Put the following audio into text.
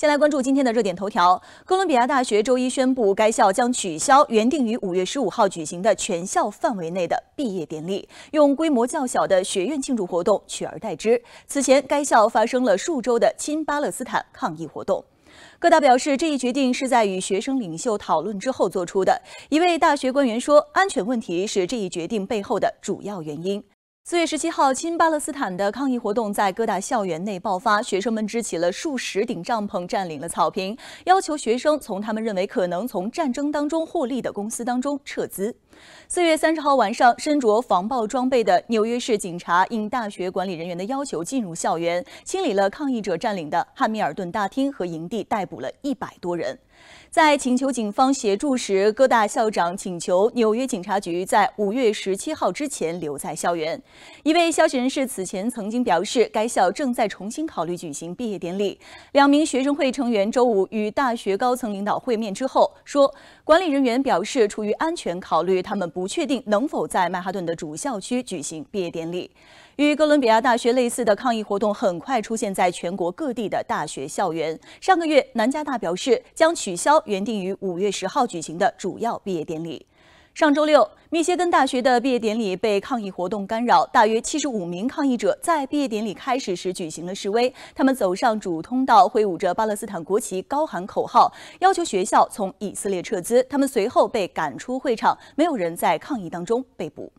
先来关注今天的热点头条。哥伦比亚大学周一宣布，该校将取消原定于五月十五号举行的全校范围内的毕业典礼，用规模较小的学院庆祝活动取而代之。此前，该校发生了数周的亲巴勒斯坦抗议活动。各大表示，这一决定是在与学生领袖讨论之后做出的。一位大学官员说，安全问题是这一决定背后的主要原因。四月十七号，亲巴勒斯坦的抗议活动在各大校园内爆发，学生们支起了数十顶帐篷，占领了草坪，要求学生从他们认为可能从战争当中获利的公司当中撤资。四月三十号晚上，身着防爆装备的纽约市警察应大学管理人员的要求进入校园，清理了抗议者占领的汉密尔顿大厅和营地，逮捕了一百多人。在请求警方协助时，各大校长请求纽约警察局在五月十七号之前留在校园。一位消息人士此前曾经表示，该校正在重新考虑举行毕业典礼。两名学生会成员周五与大学高层领导会面之后说，管理人员表示，出于安全考虑。他们不确定能否在曼哈顿的主校区举行毕业典礼。与哥伦比亚大学类似的抗议活动很快出现在全国各地的大学校园。上个月，南加大表示将取消原定于五月十号举行的主要毕业典礼。上周六，密歇根大学的毕业典礼被抗议活动干扰。大约七十五名抗议者在毕业典礼开始时举行了示威，他们走上主通道，挥舞着巴勒斯坦国旗，高喊口号，要求学校从以色列撤资。他们随后被赶出会场，没有人在抗议当中被捕。